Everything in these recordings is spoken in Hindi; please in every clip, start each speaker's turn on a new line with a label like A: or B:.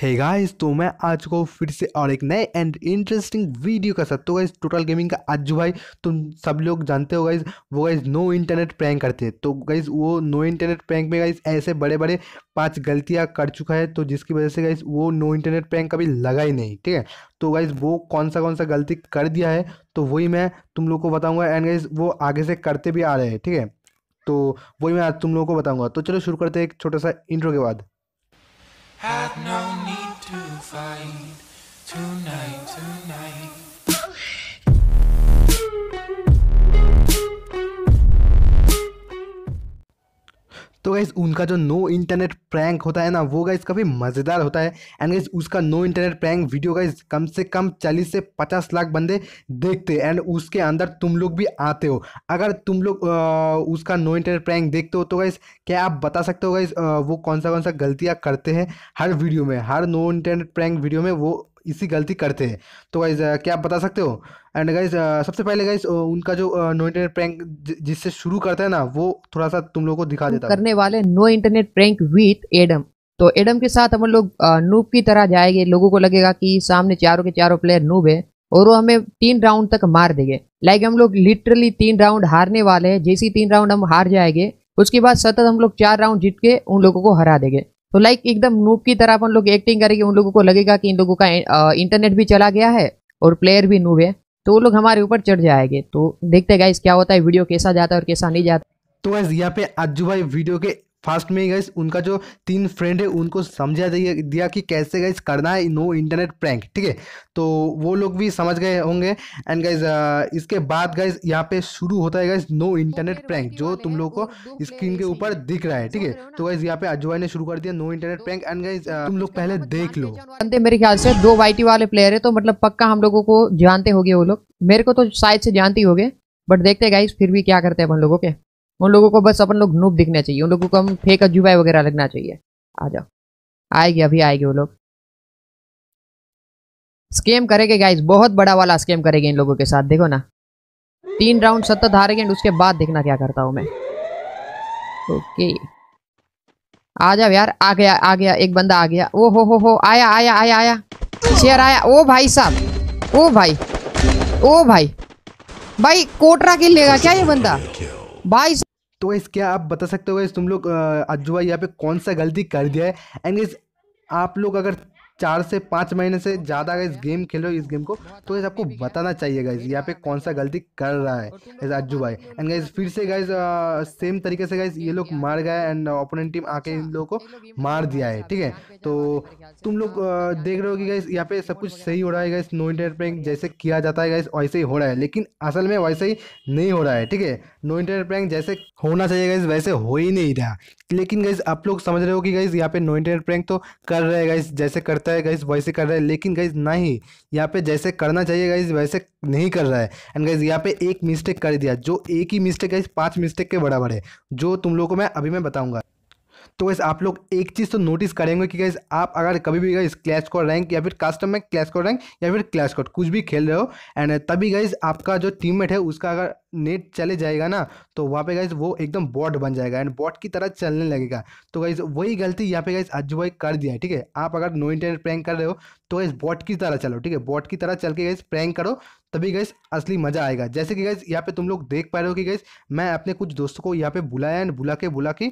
A: हे गाइस तो मैं आज को फिर से और एक नए एंड इंटरेस्टिंग वीडियो का साथ तो गाइज टोटल गेमिंग का जो भाई तुम सब लोग जानते हो गाइज वो गाइज नो इंटरनेट प्रैंक करते हैं तो गाइज़ वो नो इंटरनेट प्रैंक में गाइज ऐसे बड़े बड़े पांच गलतियां कर चुका है तो जिसकी वजह से गाइज वो नो इंटरनेट प्रैंक कभी लगा ही नहीं ठीक है तो गाइज वो कौन सा कौन सा गलती कर दिया है तो वही मैं तुम लोग को बताऊँगा एंड गाइज वो आगे से करते भी आ रहे हैं ठीक है तो वही मैं आज तुम लोगों को बताऊँगा तो चलो शुरू करते हैं एक छोटा सा इंटरव्यू के बाद Had no need to fight tonight, tonight. तो गैस उनका जो नो इंटरनेट प्रैंक होता है ना वो गाइज़ काफ़ी मज़ेदार होता है एंड गाइज़ उसका no internet prank video guys कम से कम चालीस से पचास लाख बंदे देखते हैं एंड उसके अंदर तुम लोग भी आते हो अगर तुम लोग उसका नो इंटरनेट प्रैंक देखते हो तो गैस क्या आप बता सकते हो गाइज़ वो कौन सा कौन सा गलतियाँ करते हैं हर वीडियो में हर नो इंटरनेट प्रैंक वीडियो में वो इसी गलती करते हैं तो गाइज क्या आप बता सकते हो एंड गाइज सबसे पहले गाइज उनका जो नो इंटरनेट प्रैंक जिससे शुरू करता है ना वो थोड़ा सा तुम लोग को दिखा देता करने
B: वाले no internet prank with Adam तो एडम के साथ हम लोग नूब की तरह जाएंगे लोगों को लगेगा कि सामने चारों के चारों प्लेयर नूब है और वो हमें तीन राउंड तक मार देंगे लाइक हम लोग लिटरली तीन राउंड हारने वाले हैं जैसे ही तीन राउंड हम हार जाएंगे उसके बाद सतत हम लोग चार राउंड जीत के उन लोगों को हरा देंगे तो लाइक एकदम नूप की तरह अपन लोग एक्टिंग करेंगे उन लोगों को लगेगा कि इन लोगों का इंटरनेट भी चला गया है और प्लेयर भी नूब है तो वो लोग हमारे ऊपर चढ़ जाएंगे तो देखते गाइस क्या होता है वीडियो कैसा जाता है और कैसा नहीं जाता
A: तो यहाँ पे आजू भाई वीडियो के फास्ट में ही गई उनका जो तीन फ्रेंड है उनको समझा दिया कि कैसे गई करना है नो इंटरनेट प्रैंक ठीक है तो वो लोग भी समझ गए होंगे एंड गाइज uh, इसके बाद गाइज यहाँ पे शुरू होता है गाइज नो इंटरनेट प्रैंक जो तुम लोगों को स्क्रीन के ऊपर दिख रहा है ठीक है तो गाइज यहाँ पे अजवाई ने शुरू कर दिया no internet prank and guys तुम लोग पहले देख लो
B: मेरे ख्याल से दो वाइटी वाले प्लेयर है तो मतलब पक्का हम लोगों को जानते हो वो लोग मेरे को तो शायद से जानते हो बट देखते गाइज फिर भी क्या करते हैं हम लोगों के उन लोगों को बस अपन लोग नूब दिखना चाहिए उन लोगों को हम फेक अजूबा वगैरह लगना चाहिए आ जाओ आएगी अभी आएगी वो लोग स्केम करेंगे गाइस बहुत बड़ा वाला स्केम करेंगे इन लोगों के साथ देखो ना तीन राउंड सत्तर हारेंगे एंड उसके बाद देखना क्या करता हूँ मैं ओके आ जाओ यार आ गया आ गया एक बंदा आ गया ओ हो हो हो आया आया आया आया शेयर आया ओ भाई साहब ओ भाई ओ भाई भाई कोटरा किल लेगा क्या ये बंदा
A: भाई तो इस क्या आप बता सकते हो वैसे तुम लोग अज्जू भाई यहाँ पे कौन सा गलती कर दिया है एंड आप लोग अगर चार से पाँच महीने से ज़्यादा अगर इस गेम खेल रहे हो इस गेम को तो इस आपको बताना चाहिए गाइज यहाँ पे कौन सा गलती कर रहा है एज अज्जू भाई एंड गाइज फिर से गाइज सेम uh, तरीके से गाइज ये लोग मार गए एंड ओपोनेंट टीम आके इन लोगों को मार दिया है ठीक है तो तुम लोग uh, देख रहे हो कि गाइज यहाँ पे सब कुछ सही हो रहा है गाइज नो प्रैंक जैसे किया जाता है गाइज वैसे ही हो रहा है लेकिन असल में वैसे ही नहीं हो रहा है ठीक है नो प्रैंक जैसे होना चाहिए गाइज वैसे हो ही नहीं रहा लेकिन गाइज आप लोग समझ रहे हो कि गाइज यहाँ पे नो प्रैंक तो कर रहे हैं गाइज जैसे करते लगता है गाइज वैसे कर रहा है लेकिन गाइज नहीं यहाँ पे जैसे करना चाहिए गाइज वैसे नहीं कर रहा है एंड गाइज यहाँ पे एक मिस्टेक कर दिया जो एक ही मिस्टेक गाइज पांच मिस्टेक के बराबर है जो तुम लोगों को मैं अभी मैं बताऊंगा तो वैसे आप लोग एक चीज़ तो नोटिस करेंगे कि गैस आप अगर कभी भी गैस क्लैश को रैंक या फिर कस्टम में क्लैश को रैंक या फिर क्लैश कोड कुछ भी खेल रहे हो एंड तभी गैस आपका जो टीममेट है उसका अगर नेट चले जाएगा ना तो वहाँ पे गैस वो एकदम बॉट बन जाएगा एंड बॉट की तरह चलने लगेगा तो गैस वही गलती यहाँ पे गैस अज्जू भाई कर दिया है ठीक है आप अगर नो इंटरनेट प्रैंक कर रहे हो तो गैस बॉट की तरह चलो ठीक है बॉट की तरह चल के गैस प्रैंक करो तभी गैस असली मज़ा आएगा जैसे कि गैस यहाँ पे तुम लोग देख पा रहे हो कि गैस मैं अपने कुछ दोस्तों को यहाँ पे बुलाया एंड बुला के बुला के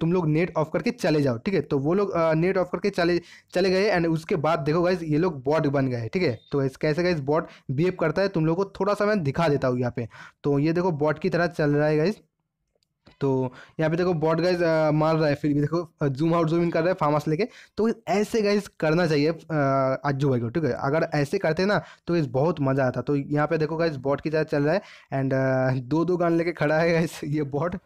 A: तुम लोग नेट ऑफ करके चले जाओ ठीक है तो वो लोग नेट ऑफ करके चले चले गए एंड उसके बाद देखो गैस ये लोग बॉट बन गए ठीक है तो गैस कैसे गैस बॉट बिहेव करता है तुम लोग को थोड़ा सा मैं दिखा देता हूँ यहाँ पे तो ये देखो बॉट की तरह चल रहा है गैस तो यहाँ पे देखो बॉट गाइज मार रहा है फिर भी देखो जूम आउट जूम इन कर रहा है फार्म लेके तो ऐसे गाइज करना चाहिए अज्जू भाई को ठीक है अगर ऐसे करते ना तो इस बहुत मज़ा आता तो यहाँ पे देखो गाइज बॉट की तरह चल रहा है एंड दो दो गान लेके खड़ा है गाइज ये बॉट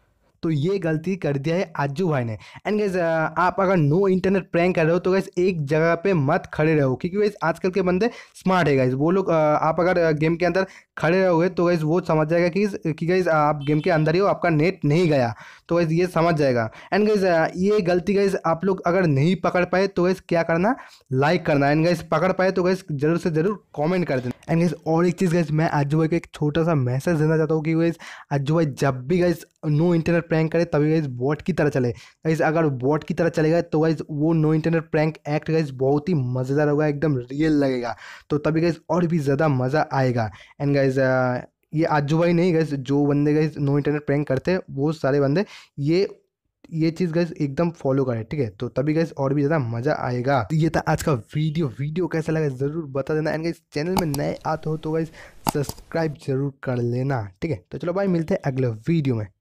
A: तो ये गलती कर दिया है आजू भाई ने एंड गैस uh, आप अगर नो इंटरनेट प्रैंक कर रहे हो तो गैस एक जगह पे मत खड़े रहो क्योंकि वैसे आजकल के बंदे स्मार्ट है गाइज वो लोग uh, आप अगर गेम uh, के अंदर खड़े रहोगे तो गैस वो समझ जाएगा कि कि गैस आप गेम के अंदर ही हो आपका नेट नहीं गया तो वैसे ये समझ जाएगा एंड गैस ये गलती गैस आप लोग अगर नहीं पकड़ पाए तो गैस क्या करना लाइक करना एंड गैस पकड़ पाए तो गैस जरूर से जरूर कॉमेंट कर देना एंड गैस और एक चीज़ गैस मैं आजू भाई को एक छोटा सा मैसेज देना चाहता हूँ कि गैस आजू भाई जब भी गैस नो इंटरनेट प्रैंक करे तभी गाइज बॉट की तरह चले गाइज अगर बॉट की तरह चलेगा तो गाइज वो no internet prank act guys बहुत ही मज़ेदार होगा एकदम रियल लगेगा तो तभी गाइज और भी ज़्यादा मज़ा आएगा एंड गाइज ये आजू भाई नहीं गाइज जो बंदे गाइज नो इंटरनेट प्रैंक करते हैं वो सारे बंदे ये ये चीज़ गैस एकदम फॉलो करें ठीक है तो तभी गैस और भी ज़्यादा मज़ा आएगा तो ये था आज का वीडियो वीडियो कैसा लगा ज़रूर बता देना एंड गैस चैनल में नए आते हो तो गैस सब्सक्राइब जरूर कर लेना ठीक है तो चलो भाई मिलते हैं अगले वीडियो में